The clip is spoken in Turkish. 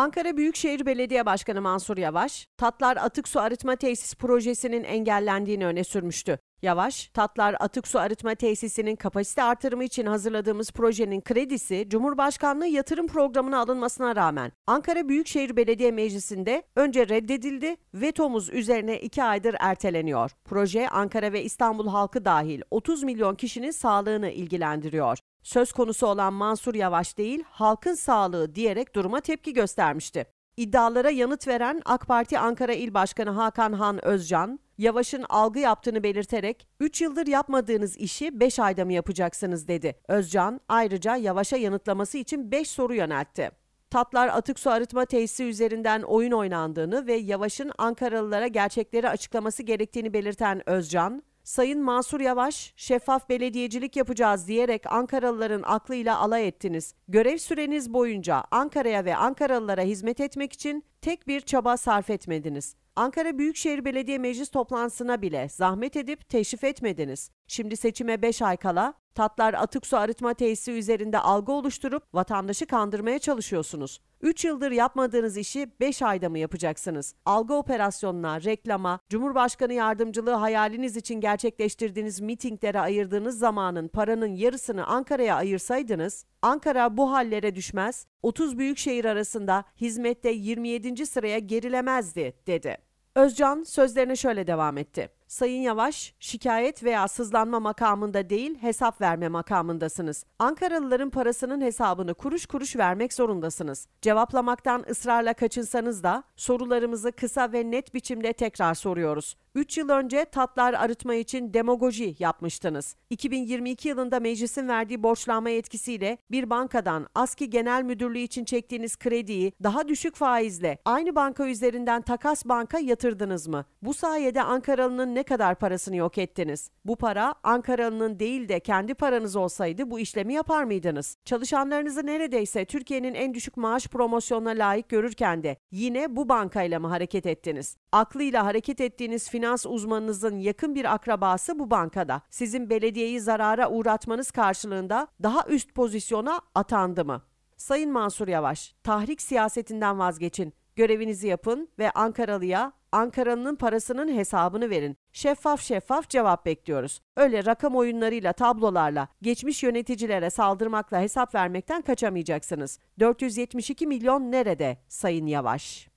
Ankara Büyükşehir Belediye Başkanı Mansur Yavaş, Tatlar Atık Su Arıtma Tesis Projesi'nin engellendiğini öne sürmüştü. Yavaş, Tatlar Atık Su Arıtma Tesisi'nin kapasite artırımı için hazırladığımız projenin kredisi Cumhurbaşkanlığı yatırım programına alınmasına rağmen Ankara Büyükşehir Belediye Meclisi'nde önce reddedildi, vetomuz üzerine 2 aydır erteleniyor. Proje Ankara ve İstanbul halkı dahil 30 milyon kişinin sağlığını ilgilendiriyor. Söz konusu olan Mansur Yavaş değil, halkın sağlığı diyerek duruma tepki göstermişti. İddialara yanıt veren AK Parti Ankara İl Başkanı Hakan Han Özcan, Yavaş'ın algı yaptığını belirterek 3 yıldır yapmadığınız işi 5 ayda mı yapacaksınız dedi. Özcan ayrıca Yavaş'a yanıtlaması için 5 soru yöneltti. Tatlar atık su arıtma tesisi üzerinden oyun oynandığını ve Yavaş'ın Ankaralılara gerçekleri açıklaması gerektiğini belirten Özcan, Sayın Mansur Yavaş, şeffaf belediyecilik yapacağız diyerek Ankaralıların aklıyla alay ettiniz. Görev süreniz boyunca Ankara'ya ve Ankaralılara hizmet etmek için tek bir çaba sarf etmediniz. Ankara Büyükşehir Belediye Meclis toplantısına bile zahmet edip teşrif etmediniz. Şimdi seçime 5 ay kala Tatlar atık su arıtma tesisi üzerinde algı oluşturup vatandaşı kandırmaya çalışıyorsunuz. 3 yıldır yapmadığınız işi 5 ayda mı yapacaksınız? Algı operasyonuna, reklama, Cumhurbaşkanı yardımcılığı hayaliniz için gerçekleştirdiğiniz mitinglere ayırdığınız zamanın paranın yarısını Ankara'ya ayırsaydınız, Ankara bu hallere düşmez, 30 büyük şehir arasında hizmette 27. sıraya gerilemezdi, dedi. Özcan sözlerine şöyle devam etti. Sayın Yavaş, şikayet veya sızlanma makamında değil, hesap verme makamındasınız. Ankaralıların parasının hesabını kuruş kuruş vermek zorundasınız. Cevaplamaktan ısrarla kaçınsanız da sorularımızı kısa ve net biçimde tekrar soruyoruz. 3 yıl önce tatlar arıtma için demagoji yapmıştınız. 2022 yılında meclisin verdiği borçlanma yetkisiyle bir bankadan ASKİ Genel Müdürlüğü için çektiğiniz krediyi daha düşük faizle aynı banka üzerinden takas banka yatırdınız mı? Bu sayede Ankaralı'nın ne ne kadar parasını yok ettiniz? Bu para Ankara'nın değil de kendi paranız olsaydı bu işlemi yapar mıydınız? Çalışanlarınızı neredeyse Türkiye'nin en düşük maaş promosyonuna layık görürken de yine bu bankayla mı hareket ettiniz? Aklıyla hareket ettiğiniz finans uzmanınızın yakın bir akrabası bu bankada. Sizin belediyeyi zarara uğratmanız karşılığında daha üst pozisyona atandı mı? Sayın Mansur Yavaş, tahrik siyasetinden vazgeçin. Görevinizi yapın ve Ankaralıya Ankara'nın parasının hesabını verin. Şeffaf şeffaf cevap bekliyoruz. Öyle rakam oyunlarıyla, tablolarla, geçmiş yöneticilere saldırmakla hesap vermekten kaçamayacaksınız. 472 milyon nerede Sayın Yavaş?